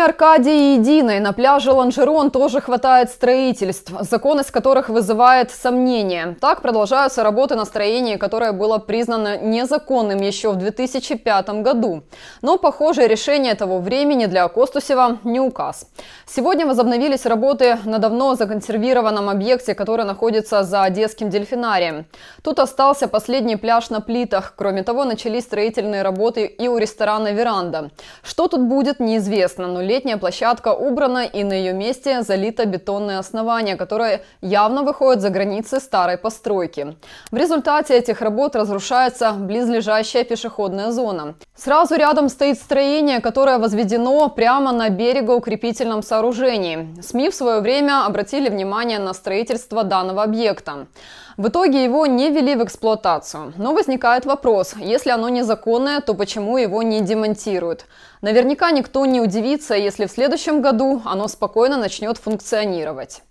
Аркадии и Диной на пляже Ланжерон тоже хватает строительств, законность которых вызывает сомнения. Так продолжаются работы на строении, которое было признано незаконным еще в 2005 году. Но похожее решение того времени для Костусева не указ. Сегодня возобновились работы на давно законсервированном объекте, который находится за Одесским дельфинарием. Тут остался последний пляж на плитах. Кроме того, начались строительные работы и у ресторана «Веранда». Что тут будет, неизвестно, но летняя площадка убрана и на ее месте залито бетонное основание, которое явно выходит за границы старой постройки. В результате этих работ разрушается близлежащая пешеходная зона. Сразу рядом стоит строение, которое возведено прямо на берегоукрепительном сооружении. СМИ в свое время обратили внимание на строительство данного объекта. В итоге его не ввели в эксплуатацию. Но возникает вопрос, если оно незаконное, то почему его не демонтируют? Наверняка никто не удивится, если в следующем году оно спокойно начнет функционировать.